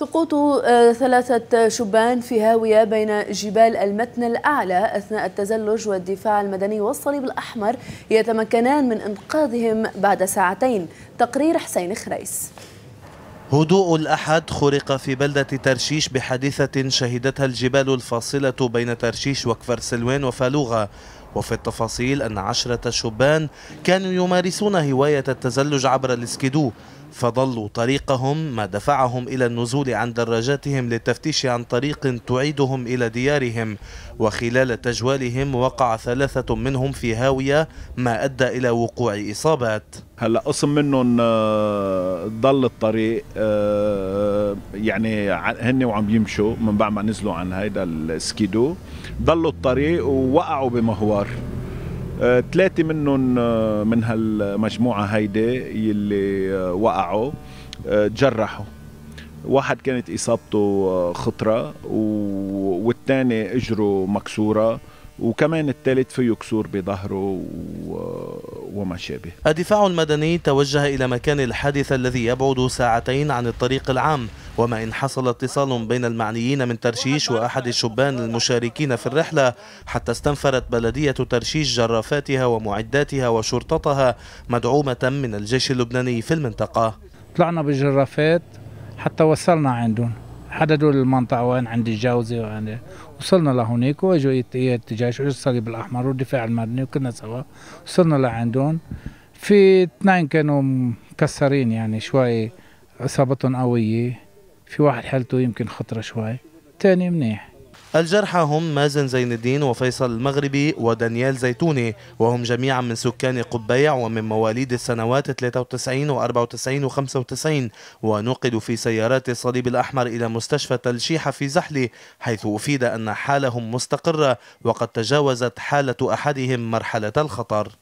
سقوط آه، ثلاثة شبان في هاوية بين جبال المتن الأعلى أثناء التزلج والدفاع المدني والصليب الأحمر يتمكنان من إنقاذهم بعد ساعتين تقرير حسين خريس هدوء الأحد خرق في بلدة ترشيش بحادثة شهدتها الجبال الفاصلة بين ترشيش وكفر سلوان وفالوغا وفي التفاصيل أن عشرة شبان كانوا يمارسون هواية التزلج عبر الاسكيدو فضلوا طريقهم ما دفعهم إلى النزول عن دراجاتهم للتفتيش عن طريق تعيدهم إلى ديارهم وخلال تجوالهم وقع ثلاثة منهم في هاوية ما أدى إلى وقوع إصابات هلا قسم منهم آه، ضل الطريق آه، يعني هن وعم يمشوا من بعد ما نزلوا عن هيدا السكيدو ضلوا الطريق ووقعوا بمهوار كبار ثلاثة آه، منهم آه، من هالمجموعة هيدي يلي آه، وقعوا تجرحوا واحد كانت اصابته خطره والثاني اجره مكسوره وكمان الثالث فيه كسور بظهره وما شابه الدفاع المدني توجه إلى مكان الحادث الذي يبعد ساعتين عن الطريق العام وما إن حصل اتصال بين المعنيين من ترشيش وأحد الشبان المشاركين في الرحلة حتى استنفرت بلدية ترشيش جرافاتها ومعداتها وشرطتها مدعومة من الجيش اللبناني في المنطقة طلعنا بالجرافات حتى وصلنا عندهم حددوا المنطقة وين عند الجوزة وين وصلنا لهونيك واجوا الجيش واجوا الصليب الأحمر والدفاع المدني وكنا سوا وصلنا لعندهم في اثنين كانوا مكسرين يعني شوي إصابتهم قوية في واحد حالته يمكن خطرة شوي تاني منيح الجرحى هم مازن زين الدين وفيصل المغربي ودانيال زيتوني وهم جميعا من سكان قبيع ومن مواليد السنوات 93 و 94 و 95 ونقلوا في سيارات الصليب الأحمر إلى مستشفى تلشيحة في زحلي حيث أفيد أن حالهم مستقرة وقد تجاوزت حالة أحدهم مرحلة الخطر